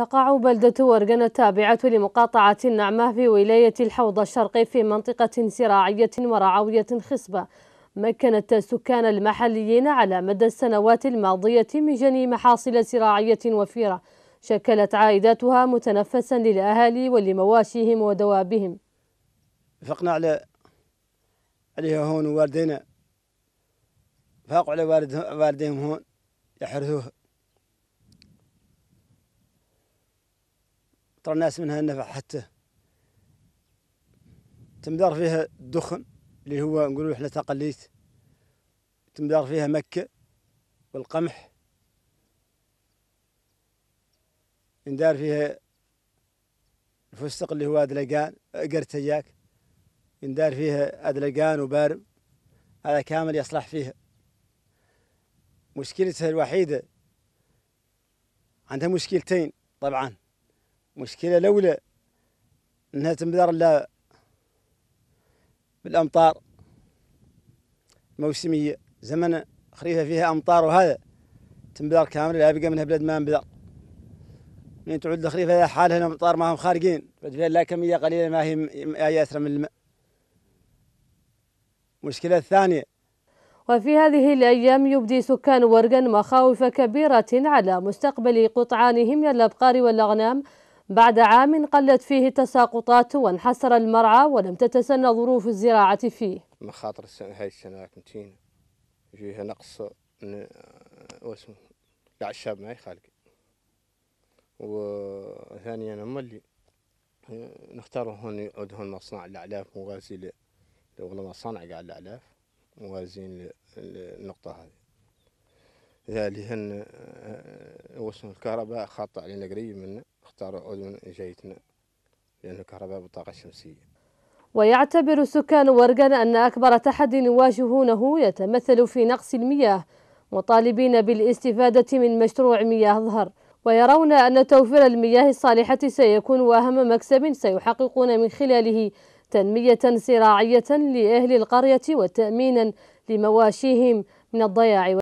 تقع بلدة ورقنة التابعة لمقاطعة النعمة في ولاية الحوض الشرقي في منطقة زراعية ورعوية خصبة مكنت السكان المحليين على مدى السنوات الماضية من جني محاصيل زراعية وفيرة شكلت عائداتها متنفسا للأهالي ولمواشيهم ودوابهم فقنا على عليها هون واردينا فاقوا على والدهم هون يحرثوه ترى الناس منها النفع حتى تمدار فيها الدخن اللي هو نقولوا احنا تقليت تمدار فيها مكة والقمح يندار فيها الفستق اللي هو أدلقان قرتياك يندار فيها أدلقان وبارم هذا كامل يصلح فيها مشكلتها الوحيدة عندها مشكلتين طبعا مشكلة الأولى أنها تنبذر لا بالأمطار موسمية زمن خريفة فيها أمطار وهذا تنبذر كامل لا يبقى منها بلد ما انبذر من تعود الخريفة حالها الأمطار ما هم خارجين تعود فيها لا كمية قليلة ما هي ياسرة من الماء مشكلة الثانية وفي هذه الأيام يبدي سكان ورقا مخاوف كبيرة على مستقبل قطعانهم من الأبقار والأغنام بعد عام قلت فيه التساقطات وانحسر المرعى ولم تتسنى ظروف الزراعة فيه مخاطر السنة هاي السنة كنتين فيها نقص من آه، واسم الأعشاب ما يخالق وثانيا هم اللي آه، نختاروا هون يعود مصنع الأعلاف موازي والله مصانع قاع الأعلاف موازين للنقطة هذه ذا هن آه، وسم الكهرباء خاطة علينا قريب منه أكثر أذن جيتنا لأنه الكهرباء بطاقة شمسية ويعتبر سكان ورقان أن أكبر تحدي يواجهونه يتمثل في نقص المياه مطالبين بالاستفادة من مشروع مياه ظهر ويرون أن توفير المياه الصالحة سيكون أهم مكسب سيحققون من خلاله تنمية صراعية لأهل القرية وتأمينا لمواشيهم من الضياع